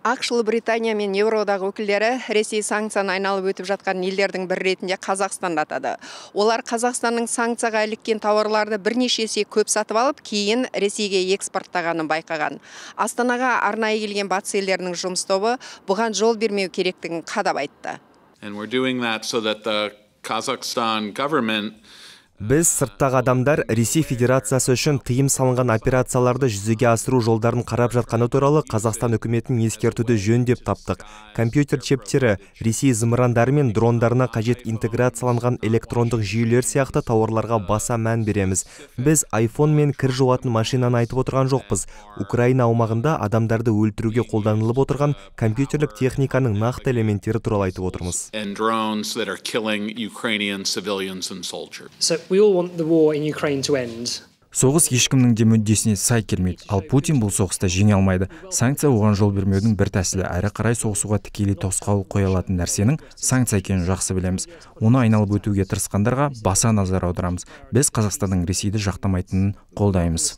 ақш ұлыбритания мен еуроодақ өкілдері ресей санкцияны айналып өтіп жатқан елдердің бір ретінде қазақстанды атады олар қазақстанның санкцияға әліккен тауарларды бірнеше есе көп сатып алып кейін ресейге экспорттағанын байқаған астанаға арнайы келген батыс елдерінің жұмыс тобы бұған жол бермеу керектігін қадап айтты And we're біз сырттағы адамдар ресей федерациясы үшін тыйым салынған операцияларды жүзеге асыру жолдарын қарап жатқаны туралы қазақстан үкіметін ескертуді жөн деп таптық компьютер чептері ресей зымырандары мен дрондарына қажет интеграцияланған электрондық жүйелер сияқты тауарларға баса мән береміз біз айфон мен кір жуатын машинаны айтып отырған жоқпыз украина аумағында адамдарды өлтіруге қолданылып отырған компьютерлік техниканың нақты элементтері туралы айтып отырмыз Соғыс ешкімнің де мүддесіне сай келмейді ал путин бұл соғыста жеңе алмайды санкция оған жол бермеудің бір тәсілі әрі қарай соғысуға тікелей тосқауыл қоя алатын нәрсенің санкция екенін жақсы білеміз оны айналып өтуге тырысқандарға баса назар аударамыз біз қазақстанның ресейді жақтамайтынын қолдаймыз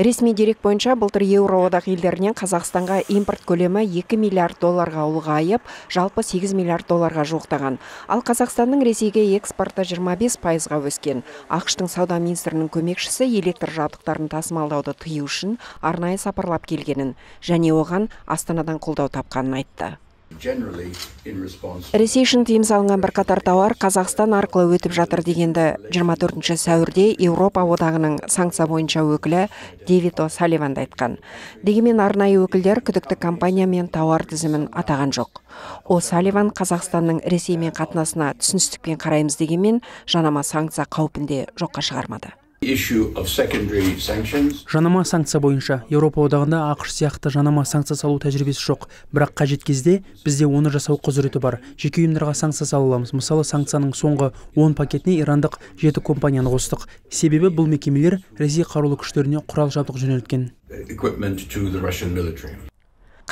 ресми дерек бойынша бұлтыр еуроодақ елдерінен қазақстанға импорт көлемі 2 миллиард долларға ұлғайып жалпы 8 миллиард долларға жоқтаған. ал қазақстанның ресейге экспорта 25 пайызға өскен ақштың сауда министрінің көмекшісі электр жабдықтарын тасымалдауды тыю үшін арнайы сапарлап келгенін және оған астанадан қолдау тапқанын айтты ресей үшін тыйым салынған бірқатар тауар қазақстан арқылы өтіп жатыр дегенді 24 сәуірде еуропа одағының санкция бойынша өкілі дэвид о'салливан айтқан дегенмен арнайы өкілдер күдікті компания мен тауар тізімін атаған жоқ Саливан қазақстанның ресеймен қатынасына түсіністікпен қараймыз дегенмен жанама санкция қауіпінде жоққа шығармады жанама санкция бойынша еуропа одағында ақш сияқты жанама санкция салу тәжірибесі жоқ бірақ қажет кезде бізде оны жасау құзыреті бар жеке ұйымдарға санкция сала аламыз мысалы санкцияның соңғы 10 пакетіне ирандық жеті компанияны қостық себебі бұл мекемелер ресей қарулы күштеріне құрал жабдық жөнелткен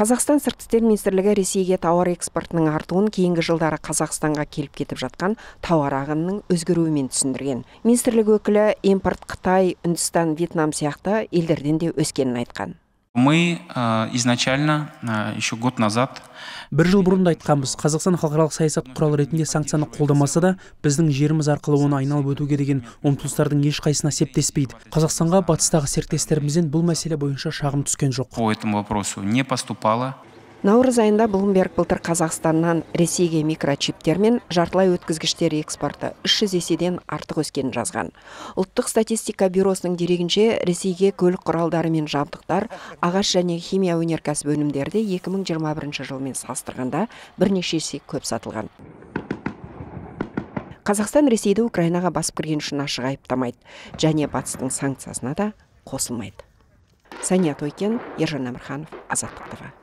қазақстан сыртқы істер министрлігі ресейге тауар экспортының артуын кейінгі жылдары қазақстанға келіп кетіп жатқан тауар ағынының өзгеруімен түсіндірген министрлік өкілі импорт қытай үндістан вьетнам сияқты елдерден де өскенін айтқан мы э, изначально э, еще год назад бір жыл бұрын да айтқанбыз қазақстан халықаралық саясат құралы ретінде санкцияны қолдамаса да біздің жеріміз арқылы оны айналып өтуге деген ұмтылыстардың ешқайсысына септеспейді қазақстанға батыстағы серіктестерімізден бұл мәселе бойынша шағым түскен жоқ по этому вопросу не поступало наурыз айында блумберг былтыр қазақстаннан ресейге микрочиптер мен жартылай өткізгіштер экспорты 300 еседен артық өскенін жазған ұлттық статистика бюросының дерегінше ресейге көлік құралдары мен жабдықтар ағаш және химия өнеркәсіп өнімдері де 2021 жылмен салыстырғанда бірнеше есе көп сатылған қазақстан ресейді украинаға басып кірген үшін ашық айыптамайды және батыстың санкциясына да қосылмайды сәния тойкен ержан әмірханов азаттық